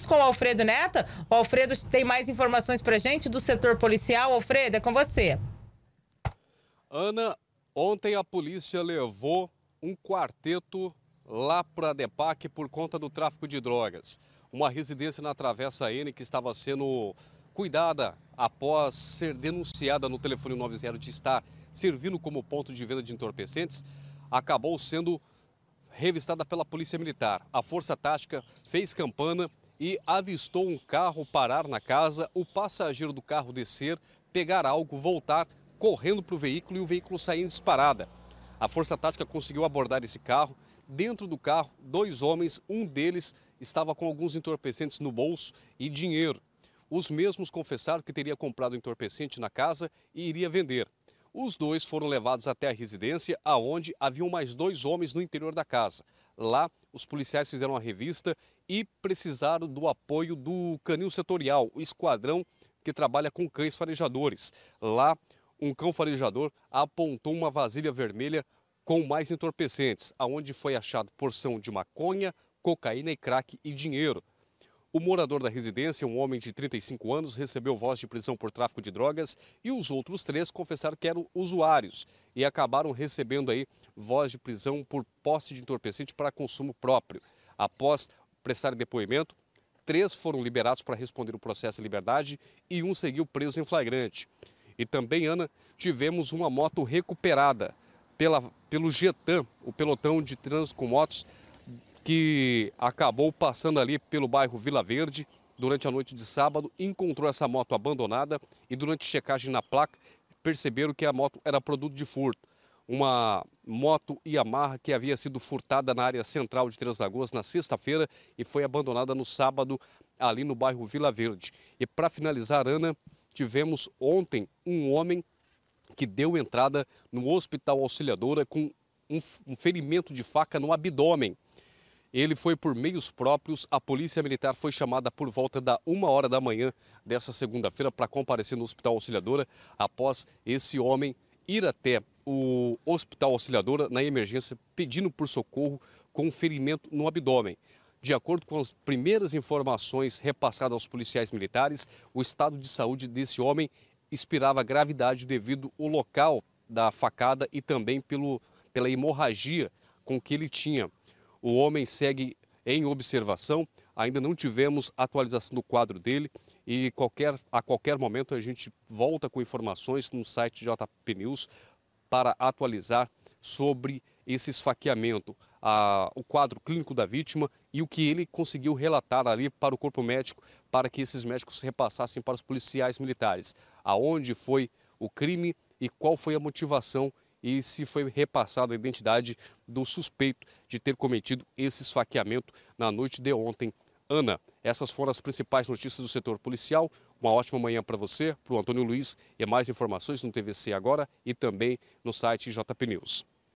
Vamos com o Alfredo Neta. O Alfredo tem mais informações para gente do setor policial. Alfredo, é com você. Ana, ontem a polícia levou um quarteto lá para a DEPAC por conta do tráfico de drogas. Uma residência na Travessa N que estava sendo cuidada após ser denunciada no telefone 90 de estar servindo como ponto de venda de entorpecentes, acabou sendo revistada pela Polícia Militar. A Força Tática fez campana e avistou um carro parar na casa, o passageiro do carro descer, pegar algo, voltar correndo para o veículo e o veículo sair em disparada. A Força Tática conseguiu abordar esse carro. Dentro do carro, dois homens, um deles estava com alguns entorpecentes no bolso e dinheiro. Os mesmos confessaram que teria comprado entorpecente na casa e iria vender. Os dois foram levados até a residência, aonde haviam mais dois homens no interior da casa. Lá, os policiais fizeram a revista e precisaram do apoio do canil setorial, o esquadrão que trabalha com cães farejadores. Lá, um cão farejador apontou uma vasilha vermelha com mais entorpecentes, aonde foi achado porção de maconha, cocaína e crack e dinheiro. O morador da residência, um homem de 35 anos, recebeu voz de prisão por tráfico de drogas e os outros três confessaram que eram usuários e acabaram recebendo aí voz de prisão por posse de entorpecente para consumo próprio. Após prestar depoimento, três foram liberados para responder o processo em liberdade e um seguiu preso em flagrante. E também, Ana, tivemos uma moto recuperada pela, pelo GETAM, o pelotão de trânsito com motos que acabou passando ali pelo bairro Vila Verde durante a noite de sábado, encontrou essa moto abandonada e durante checagem na placa perceberam que a moto era produto de furto. Uma moto Yamaha que havia sido furtada na área central de Três Lagoas na sexta-feira e foi abandonada no sábado ali no bairro Vila Verde. E para finalizar, Ana, tivemos ontem um homem que deu entrada no Hospital Auxiliadora com um, ferimento de faca no abdômen ele foi por meios próprios. A Polícia Militar foi chamada por volta da uma hora da manhã dessa segunda-feira para comparecer no Hospital Auxiliadora após esse homem ir até o Hospital Auxiliadora na emergência pedindo por socorro com um ferimento no abdômen. De acordo com as primeiras informações repassadas aos policiais militares, o estado de saúde desse homem inspirava gravidade devido ao local da facada e também pelo, pela hemorragia com que ele tinha. O homem segue em observação. Ainda não tivemos atualização do quadro dele e qualquer, a qualquer momento a gente volta com informações no site JP News para atualizar sobre esse esfaqueamento, a, o quadro clínico da vítima e o que ele conseguiu relatar ali para o corpo médico, para que esses médicos repassassem para os policiais militares. Aonde foi o crime e qual foi a motivação e se foi repassada a identidade do suspeito de ter cometido esse esfaqueamento na noite de ontem. Ana, essas foram as principais notícias do setor policial. Uma ótima manhã para você, para o Antônio Luiz. E mais informações no TVC agora e também no site JP News.